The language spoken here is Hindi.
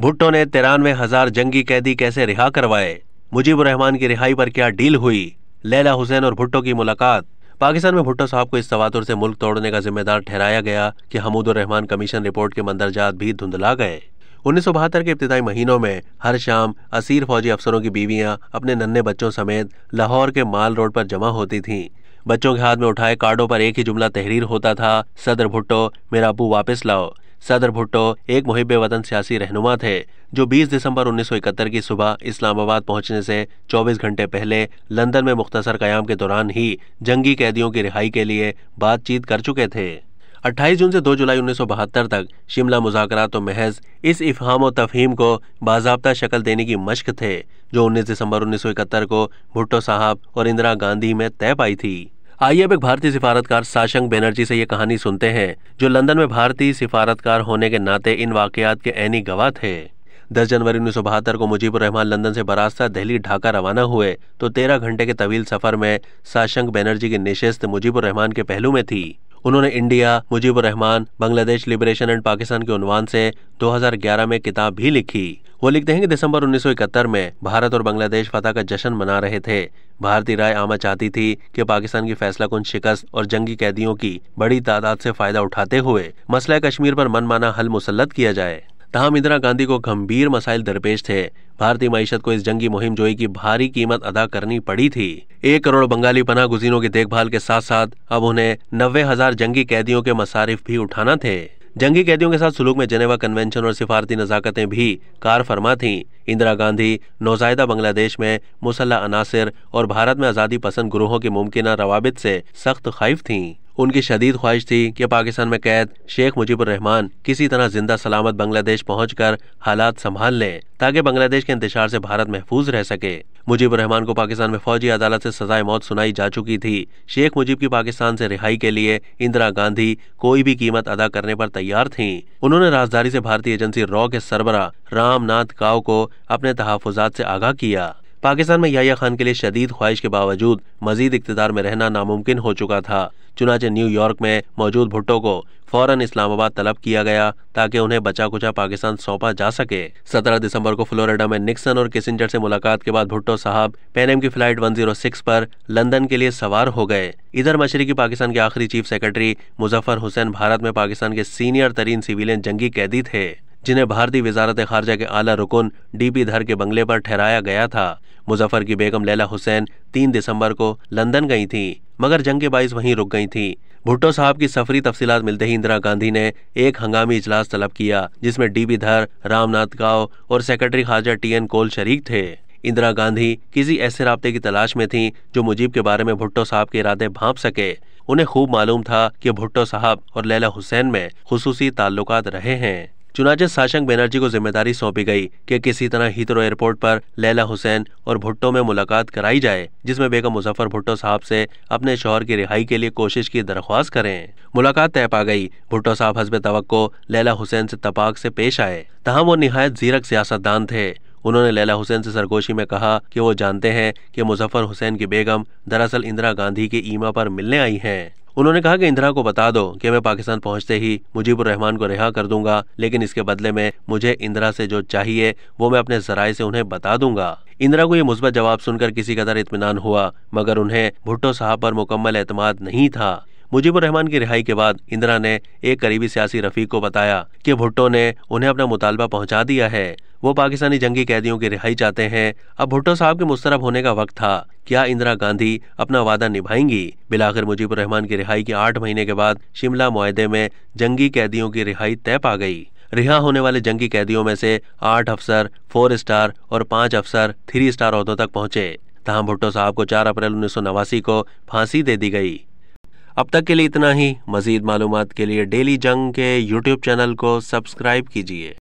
भुट्टो ने तिरानवे हजार जंगी कैदी कैसे रिहा करवाए मुजीब रहमान की रिहाई पर क्या डील हुई लैला हुसैन और भुट्टो की मुलाकात पाकिस्तान में भुट्टो साहब को इस तवातुर से मुल्क तोड़ने का जिम्मेदार ठहराया गया कि हमूदुर रहमान कमीशन रिपोर्ट के मंदरजात भी धुंधला गए उन्नीस के इब्तदाई महीनों में हर शाम असीर फौजी अफसरों की बीवियां अपने नन्हे बच्चों समेत लाहौर के माल रोड पर जमा होती थीं बच्चों के हाथ में उठाए कार्डों पर एक ही जुमला तहरीर होता था सदर भुट्टो मेरा अबू वापस लाओ सदर भुट्टो एक मुहिब वतन सियासी रहनुमा थे जो 20 दिसंबर 1971 की सुबह इस्लामाबाद पहुंचने से 24 घंटे पहले लंदन में मुख्तसर कयाम के दौरान ही जंगी कैदियों की रिहाई के लिए बातचीत कर चुके थे 28 जून से 2 जुलाई 1972 तक शिमला मुजाकर तो महज इस इफहाम और तफहीम को बाबा शक्ल देने की मशक थे जो 19 दिसंबर 1971 को भुट्टो साहब और इंदिरा गांधी में तय पाई थी आइए अब एक भारतीय सिफारतकार साशंक बैनर्जी से ये कहानी सुनते हैं जो लंदन में भारतीय सिफारतकार होने के नाते इन वाकयात के ऐनी गवाह थे दस जनवरी उन्नीस को मुजीबुर रहमान लंदन से बरास्ता दिल्ली ढाका रवाना हुए तो तेरह घंटे के तवील सफर में साशंक बैनर्जी की निशस्त मुजीबुर रहमान के पहलू में थी उन्होंने India Mujibur Rahman Bangladesh liberation and Pakistan के उन्वान से 2011 में किताब भी लिखी वो लिखते हैं कि दिसंबर 1971 में भारत और बांग्लादेश फतह का जश्न मना रहे थे भारतीय राय आमा चाहती थी कि पाकिस्तान की फैसला कुन शिकस्त और जंगी कैदियों की बड़ी तादाद से फायदा उठाते हुए मसला कश्मीर पर मनमाना हल मुसलत किया जाए तहम इंदिरा गांधी को गंभीर मसाइल दरपेश थे भारतीय मीशत को इस जंगी मुहिम जोई की भारी कीमत अदा करनी पड़ी थी एक करोड़ बंगाली पना गुजीनों की देखभाल के साथ साथ अब उन्हें नब्बे हजार जंगी कैदियों के मसारिफ भी उठाना थे जंगी कैदियों के साथ सुलूक में जनेवा कन्वेंशन और सिफारती नज़ाकतें भी कार फरमा थीं इंदिरा गांधी नौजायदा बांग्लादेश में मुसल्ला अनासर और भारत में आज़ादी पसंद गुरूहों के मुमकिन रवाबित से सख्त खाइफ थीं उनकी शदीद ख्वाहिश थी कि पाकिस्तान में कैद शेख मुजीबुर रहमान किसी तरह जिंदा सलामत बांग्लादेश पहुँच कर हालात संभाल लें ताकि बांग्लादेश के इंतजार से भारत महफूज रह सके मुजीब रहमान को पाकिस्तान में फौजी अदालत से सजाए मौत सुनाई जा चुकी थी शेख मुजीब की पाकिस्तान से रिहाई के लिए इंदिरा गांधी कोई भी कीमत अदा करने पर तैयार थीं। उन्होंने राजधानी से भारतीय एजेंसी रॉ के सरबरा रामनाथ काव को अपने तहफात से आगाह किया पाकिस्तान में याया खान के लिए शदीद ख्वाहिश के बावजूद मजीद इकतदार में रहना नामुमकिन हो चुका था चुनाचे न्यूयॉर्क में मौजूद भुट्टो को फौरन इस्लामाबाद तलब किया गया ताकि उन्हें बचा कुचा पाकिस्तान सौंपा जा सके 17 दिसंबर को फ्लोरिडा में निक्सन और किसिंजर से मुलाकात के बाद भुट्टो साहब पेनएम की फ्लाइट 106 पर लंदन के लिए सवार हो गए इधर मशरकी पाकिस्तान के आखिरी चीफ सेक्रेटरी मुजफ्फर हुसैन भारत में पाकिस्तान के सीनियर तरीन सिविलियन जंगी कैदी थे जिन्हें भारतीय वजारत खारजा के आला रुकन डीपी धर के बंगले पर ठहराया गया था मुजफ्फर की बेगम लैला हुसैन तीन दिसंबर को लंदन गई थीं मगर जंग के बाईस वहीं रुक गई थीं भुट्टो साहब की सफरी तफसीलात मिलते ही इंदिरा गांधी ने एक हंगामी इजलास तलब किया जिसमें डी बी धर रामनाथ गांव और सेक्रेटरी खाजा टी एन कोल शरीक थे इंदिरा गांधी किसी ऐसे रबते की तलाश में थी जो मुजीब के बारे में भुट्टो साहब के इरादे भाप सके उन्हें खूब मालूम था कि भुट्टो साहब और लैला हुसैन में खसूसी ताल्लुक रहे हैं चुनाचे साशंक बनर्जी को जिम्मेदारी सौंपी गई कि किसी तरह हीथरो एयरपोर्ट पर लैला हुसैन और भुट्टो में मुलाकात कराई जाए जिसमें बेगम मुजफ्फर भुट्टो साहब से अपने शोहर की रिहाई के लिए कोशिश की दरख्वास्त करें मुलाकात तय पा गई भुट्टो साहब हजब तवक्को लैला हुसैन से तपाक से पेश आए तहम वो नहायत जीरक सियासतदान थे उन्होंने लैला हुसैन से सरगोशी में कहा कि वो जानते हैं कि मुजफ्फर हुसैन की बेगम दरअसल इंदिरा गांधी की ईमा पर मिलने आई हैं उन्होंने कहा कि इंदिरा को बता दो कि मैं पाकिस्तान पहुंचते ही मुजीबुर रहमान को रिहा कर दूंगा लेकिन इसके बदले में मुझे इंदिरा से जो चाहिए वो मैं अपने जराये से उन्हें बता दूंगा इंदिरा को यह मुस्बत जवाब सुनकर किसी कदर इतमान हुआ मगर उन्हें भुट्टो साहब पर मुकम्मल एतमाद नहीं था मुजीबुर रहमान की रिहाई के बाद इंदिरा ने एक करीबी सियासी रफीक को बताया कि भुट्टो ने उन्हें अपना मुतालबा पहुंचा दिया है वो पाकिस्तानी जंगी कैदियों की रिहाई चाहते हैं अब भुट्टो साहब के मुस्तरब होने का वक्त था क्या इंदिरा गांधी अपना वादा निभाएंगी बिलाखिर मुजीबुर रहमान की रिहाई के आठ महीने के बाद शिमला मुआदे में जंगी कैदियों की रिहाई तय पा गई रिहा होने वाले जंगी कैदियों में से आठ अफसर फोर स्टार और पांच अफसर थ्री स्टार अहदों तक पहुंचे तहां भुट्टो साहब को चार अप्रैल उन्नीस को फांसी दे दी गई अब तक के लिए इतना ही मजीद मालूम के लिए डेली जंग के यूट्यूब चैनल को सब्सक्राइब कीजिए